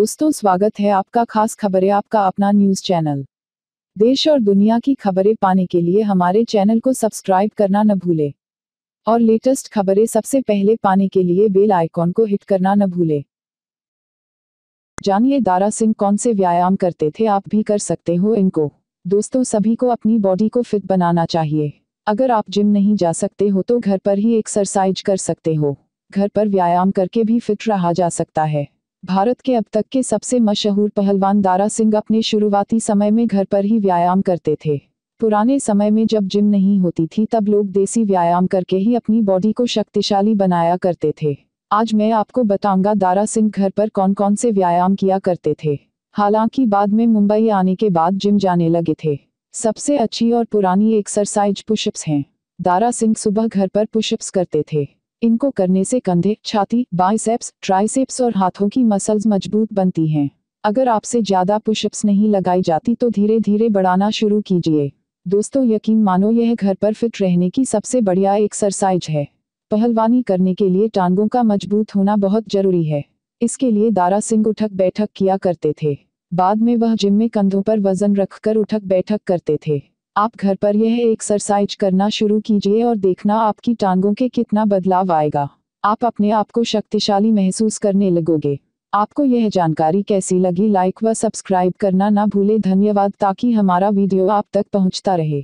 दोस्तों स्वागत है आपका खास खबरें आपका अपना न्यूज चैनल देश और दुनिया की खबरें पाने के लिए हमारे चैनल को सब्सक्राइब करना न भूले और लेटेस्ट खबरें सबसे पहले पाने के लिए बेल आइकॉन को हिट करना न भूले जानिए दारा सिंह कौन से व्यायाम करते थे आप भी कर सकते हो इनको दोस्तों सभी को अपनी बॉडी को फिट बनाना चाहिए अगर आप जिम नहीं जा सकते हो तो घर पर ही एक्सरसाइज कर सकते हो घर पर व्यायाम करके भी फिट रहा जा सकता है भारत के अब तक के सबसे मशहूर पहलवान दारा सिंह अपने शुरुआती समय में घर पर ही व्यायाम करते थे पुराने समय में जब जिम नहीं होती थी तब लोग देसी व्यायाम करके ही अपनी बॉडी को शक्तिशाली बनाया करते थे आज मैं आपको बताऊंगा दारा सिंह घर पर कौन कौन से व्यायाम किया करते थे हालांकि बाद में मुंबई आने के बाद जिम जाने लगे थे सबसे अच्छी और पुरानी एक्सरसाइज पुशअप्स हैं दारा सिंह सुबह घर पर पुशअप्स करते थे इनको करने से कंधे छाती बाइसेप्स ट्राइसेप्स और हाथों की मसल्स मजबूत बनती हैं अगर आपसे ज़्यादा पुशअप्स नहीं लगाई जाती तो धीरे धीरे बढ़ाना शुरू कीजिए दोस्तों यकीन मानो यह घर पर फिट रहने की सबसे बढ़िया एक्सरसाइज है पहलवानी करने के लिए टांगों का मजबूत होना बहुत जरूरी है इसके लिए दारा सिंह उठक बैठक किया करते थे बाद में वह जिम में कंधों पर वजन रखकर उठक बैठक करते थे आप घर पर यह एक्सरसाइज करना शुरू कीजिए और देखना आपकी टांगों के कितना बदलाव आएगा आप अपने आप को शक्तिशाली महसूस करने लगोगे आपको यह जानकारी कैसी लगी लाइक व सब्सक्राइब करना ना भूले धन्यवाद ताकि हमारा वीडियो आप तक पहुंचता रहे